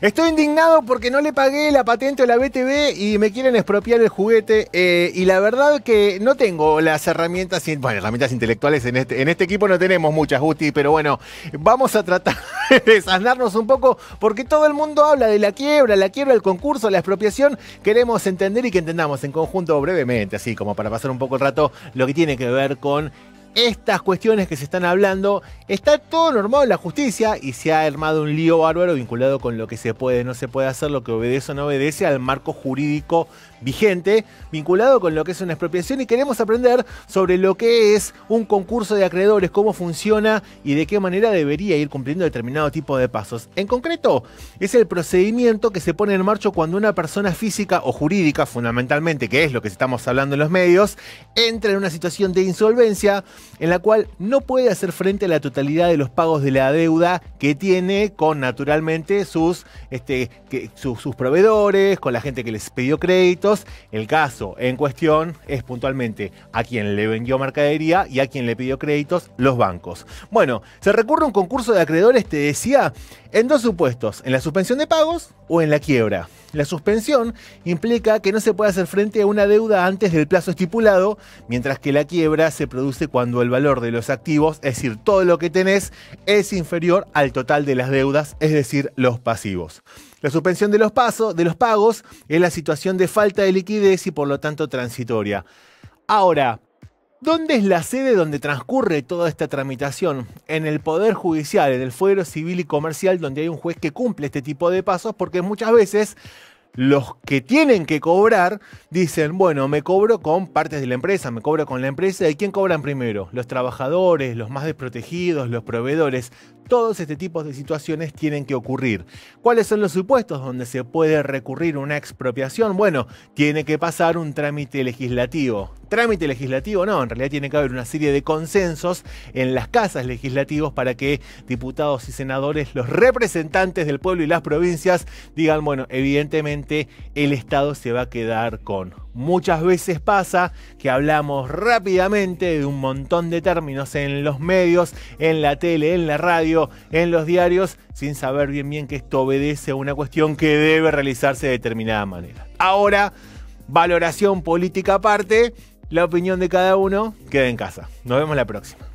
Estoy indignado porque no le pagué la patente o la BTV y me quieren expropiar el juguete. Eh, y la verdad que no tengo las herramientas, bueno, herramientas intelectuales este, en este, equipo no tenemos muchas, Gusti, pero bueno, vamos a tratar de sanarnos un poco porque todo el mundo habla de la quiebra, la quiebra, el concurso, la expropiación. Queremos entender y que entendamos en conjunto brevemente, así como para pasar un poco el rato, lo que tiene que ver con estas cuestiones que se están hablando, está todo normal en la justicia y se ha armado un lío bárbaro vinculado con lo que se puede, no se puede hacer, lo que obedece o no obedece al marco jurídico vigente, vinculado con lo que es una expropiación y queremos aprender sobre lo que es un concurso de acreedores, cómo funciona y de qué manera debería ir cumpliendo determinado tipo de pasos. En concreto, es el procedimiento que se pone en marcha cuando una persona física o jurídica, fundamentalmente, que es lo que estamos hablando en los medios, entra en una situación de insolvencia, en la cual no puede hacer frente a la totalidad de los pagos de la deuda que tiene con naturalmente este, sus, proveedores, con la gente que les pidió créditos. El caso en cuestión es puntualmente a quien le vendió mercadería y a quien le pidió créditos, los bancos. Bueno, se recurre a un concurso de acreedores, te decía, en dos supuestos, en la suspensión de pagos o en la quiebra. La suspensión implica que no se puede hacer frente a una deuda antes del plazo estipulado, mientras que la quiebra se produce cuando el valor de los activos, es decir, todo lo que tenés, es inferior al total de las deudas, es decir, los pasivos. La suspensión de los, de los pagos es la situación de falta de liquidez y por lo tanto transitoria. Ahora, ¿Dónde es la sede donde transcurre toda esta tramitación? En el Poder Judicial, en el Fuero Civil y Comercial, donde hay un juez que cumple este tipo de pasos, porque muchas veces los que tienen que cobrar dicen, bueno, me cobro con partes de la empresa, me cobro con la empresa. ¿Y quién cobran primero? Los trabajadores, los más desprotegidos, los proveedores todos este tipo de situaciones tienen que ocurrir. ¿Cuáles son los supuestos donde se puede recurrir una expropiación? Bueno, tiene que pasar un trámite legislativo. Trámite legislativo no, en realidad tiene que haber una serie de consensos en las casas legislativas para que diputados y senadores, los representantes del pueblo y las provincias digan, bueno, evidentemente el Estado se va a quedar con Muchas veces pasa que hablamos rápidamente de un montón de términos en los medios, en la tele, en la radio, en los diarios, sin saber bien bien que esto obedece a una cuestión que debe realizarse de determinada manera. Ahora, valoración política aparte, la opinión de cada uno queda en casa. Nos vemos la próxima.